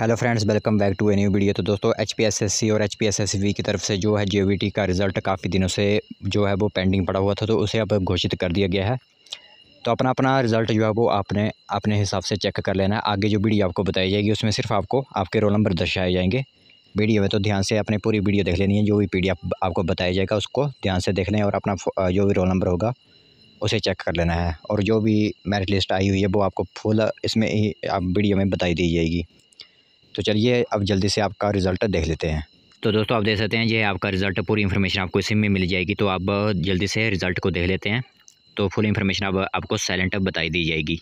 hello friends welcome back to a new video तो दोस्तों H P S S C और H P S S V की तरफ से जो है जे का रिज़ल्ट काफ़ी दिनों से जो है वो पेंडिंग पड़ा हुआ था तो उसे अब घोषित कर दिया गया है तो अपना अपना रिज़ल्ट जो है वो आपने अपने हिसाब से चेक कर लेना है आगे जो वीडियो आपको बताई जाएगी उसमें सिर्फ आपको आपके रोल नंबर दर्शाए जाएंगे वीडियो में तो ध्यान से अपने पूरी वीडियो देख लेनी है जो भी पी आपको बताया जाएगा उसको ध्यान से देख लें और अपना जो भी रोल नंबर होगा उसे चेक कर लेना है और जो भी मेरिट लिस्ट आई हुई है वो आपको फुल इसमें ही आप वीडियो में बताई दी जाएगी तो चलिए अब जल्दी से आपका रिज़ल्ट देख लेते हैं तो दोस्तों आप देख सकते हैं ये आपका रिज़ल्ट पूरी इन्फॉर्मेशन आपको इसी में मिल जाएगी तो आप जल्दी से रिज़ल्ट को देख लेते हैं तो फुल इन्फॉर्मेशन अब आपको साइलेंट बताई दी जाएगी